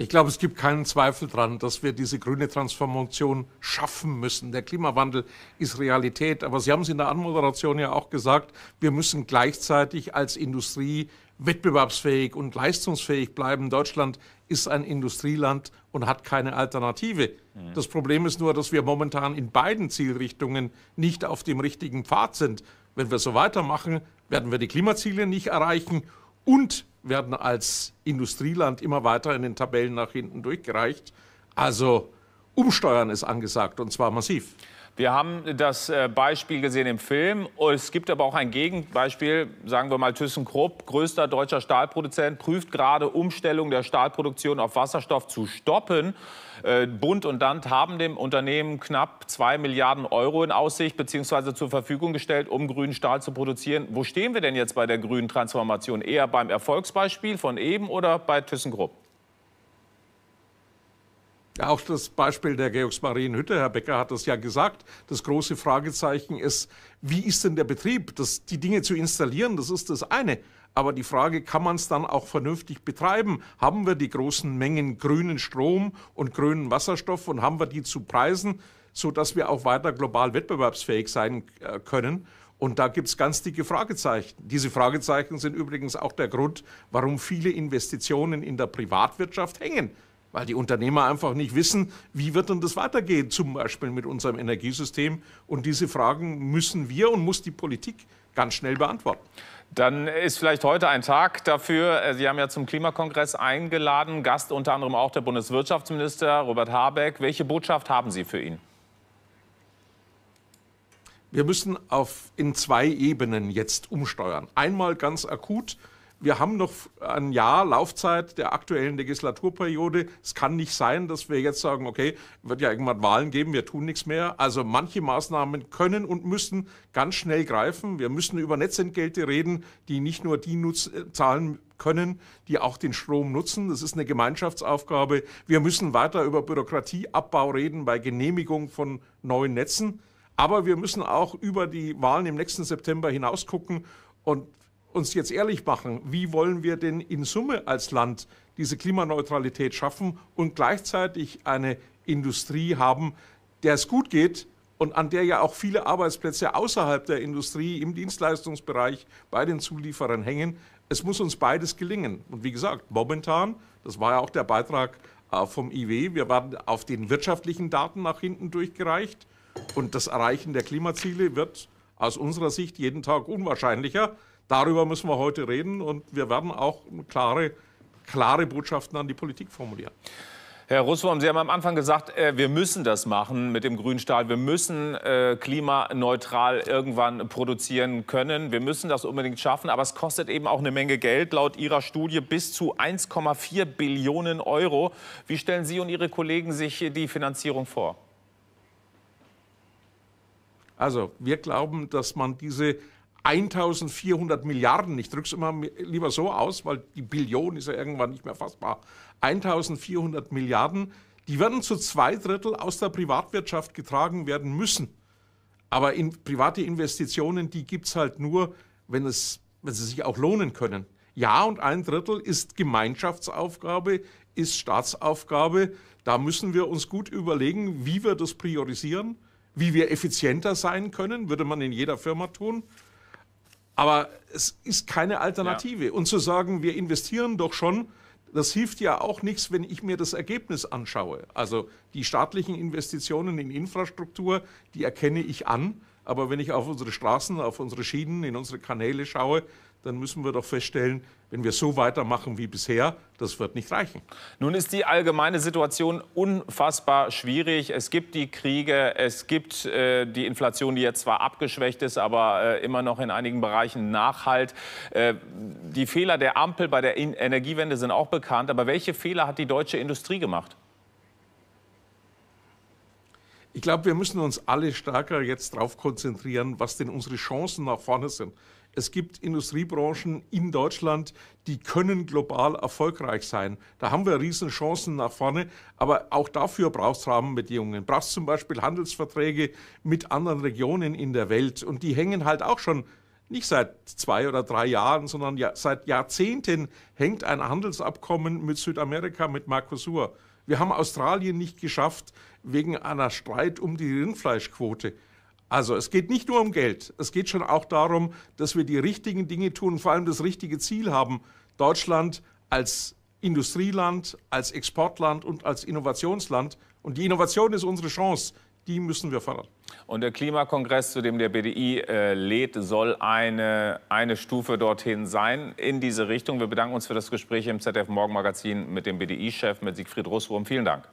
Ich glaube, es gibt keinen Zweifel daran, dass wir diese grüne Transformation schaffen müssen. Der Klimawandel ist Realität, aber Sie haben es in der Anmoderation ja auch gesagt, wir müssen gleichzeitig als Industrie wettbewerbsfähig und leistungsfähig bleiben. Deutschland ist ein Industrieland und hat keine Alternative. Mhm. Das Problem ist nur, dass wir momentan in beiden Zielrichtungen nicht auf dem richtigen Pfad sind. Wenn wir so weitermachen, werden wir die Klimaziele nicht erreichen und werden als Industrieland immer weiter in den Tabellen nach hinten durchgereicht. Also Umsteuern ist angesagt und zwar massiv. Wir haben das äh, Beispiel gesehen im Film. Es gibt aber auch ein Gegenbeispiel, sagen wir mal ThyssenKrupp, größter deutscher Stahlproduzent, prüft gerade Umstellung der Stahlproduktion auf Wasserstoff zu stoppen. Äh, Bund und Land haben dem Unternehmen knapp 2 Milliarden Euro in Aussicht bzw. zur Verfügung gestellt, um grünen Stahl zu produzieren. Wo stehen wir denn jetzt bei der grünen Transformation? Eher beim Erfolgsbeispiel von eben oder bei ThyssenKrupp? Ja, Auch das Beispiel der Georgsmarienhütte, Herr Becker hat das ja gesagt, das große Fragezeichen ist, wie ist denn der Betrieb? Das, die Dinge zu installieren, das ist das eine. Aber die Frage, kann man es dann auch vernünftig betreiben? Haben wir die großen Mengen grünen Strom und grünen Wasserstoff und haben wir die zu Preisen, sodass wir auch weiter global wettbewerbsfähig sein äh, können? Und da gibt es ganz dicke Fragezeichen. Diese Fragezeichen sind übrigens auch der Grund, warum viele Investitionen in der Privatwirtschaft hängen weil die Unternehmer einfach nicht wissen, wie wird denn das weitergehen, zum Beispiel mit unserem Energiesystem. Und diese Fragen müssen wir und muss die Politik ganz schnell beantworten. Dann ist vielleicht heute ein Tag dafür. Äh, Sie haben ja zum Klimakongress eingeladen, Gast unter anderem auch der Bundeswirtschaftsminister Robert Habeck. Welche Botschaft haben Sie für ihn? Wir müssen auf, in zwei Ebenen jetzt umsteuern. Einmal ganz akut wir haben noch ein Jahr Laufzeit der aktuellen Legislaturperiode. Es kann nicht sein, dass wir jetzt sagen, okay, wird ja irgendwann Wahlen geben, wir tun nichts mehr. Also manche Maßnahmen können und müssen ganz schnell greifen. Wir müssen über Netzentgelte reden, die nicht nur die Nutz äh, zahlen können, die auch den Strom nutzen. Das ist eine Gemeinschaftsaufgabe. Wir müssen weiter über Bürokratieabbau reden bei Genehmigung von neuen Netzen. Aber wir müssen auch über die Wahlen im nächsten September hinausgucken und uns jetzt ehrlich machen, wie wollen wir denn in Summe als Land diese Klimaneutralität schaffen und gleichzeitig eine Industrie haben, der es gut geht und an der ja auch viele Arbeitsplätze außerhalb der Industrie, im Dienstleistungsbereich, bei den Zulieferern hängen. Es muss uns beides gelingen. Und wie gesagt, momentan, das war ja auch der Beitrag äh, vom IW, wir werden auf den wirtschaftlichen Daten nach hinten durchgereicht und das Erreichen der Klimaziele wird aus unserer Sicht jeden Tag unwahrscheinlicher. Darüber müssen wir heute reden und wir werden auch klare, klare Botschaften an die Politik formulieren. Herr Russwurm, Sie haben am Anfang gesagt, äh, wir müssen das machen mit dem grünen Stahl. Wir müssen äh, klimaneutral irgendwann produzieren können. Wir müssen das unbedingt schaffen. Aber es kostet eben auch eine Menge Geld. Laut Ihrer Studie bis zu 1,4 Billionen Euro. Wie stellen Sie und Ihre Kollegen sich die Finanzierung vor? Also wir glauben, dass man diese 1400 Milliarden, ich drücke es immer lieber so aus, weil die Billion ist ja irgendwann nicht mehr fassbar, 1400 Milliarden, die werden zu zwei Drittel aus der Privatwirtschaft getragen werden müssen. Aber in private Investitionen, die gibt es halt nur, wenn, es, wenn sie sich auch lohnen können. Ja, und ein Drittel ist Gemeinschaftsaufgabe, ist Staatsaufgabe. Da müssen wir uns gut überlegen, wie wir das priorisieren, wie wir effizienter sein können, würde man in jeder Firma tun. Aber es ist keine Alternative. Ja. Und zu sagen, wir investieren doch schon, das hilft ja auch nichts, wenn ich mir das Ergebnis anschaue. Also die staatlichen Investitionen in Infrastruktur, die erkenne ich an. Aber wenn ich auf unsere Straßen, auf unsere Schienen, in unsere Kanäle schaue, dann müssen wir doch feststellen, wenn wir so weitermachen wie bisher, das wird nicht reichen. Nun ist die allgemeine Situation unfassbar schwierig. Es gibt die Kriege, es gibt äh, die Inflation, die jetzt zwar abgeschwächt ist, aber äh, immer noch in einigen Bereichen nachhalt. Äh, die Fehler der Ampel bei der in Energiewende sind auch bekannt. Aber welche Fehler hat die deutsche Industrie gemacht? Ich glaube, wir müssen uns alle stärker jetzt darauf konzentrieren, was denn unsere Chancen nach vorne sind. Es gibt Industriebranchen in Deutschland, die können global erfolgreich sein. Da haben wir riesen Chancen nach vorne, aber auch dafür braucht es Rahmenbedingungen. Brauchst zum Beispiel Handelsverträge mit anderen Regionen in der Welt und die hängen halt auch schon nicht seit zwei oder drei Jahren, sondern ja, seit Jahrzehnten hängt ein Handelsabkommen mit Südamerika, mit Mercosur. Wir haben Australien nicht geschafft wegen einer Streit um die Rindfleischquote. Also es geht nicht nur um Geld, es geht schon auch darum, dass wir die richtigen Dinge tun, vor allem das richtige Ziel haben. Deutschland als Industrieland, als Exportland und als Innovationsland. Und die Innovation ist unsere Chance die müssen wir fördern. Und der Klimakongress, zu dem der BDI äh, lädt, soll eine, eine Stufe dorthin sein in diese Richtung. Wir bedanken uns für das Gespräch im ZDF Morgenmagazin mit dem BDI-Chef, mit Siegfried Russwurm. Vielen Dank.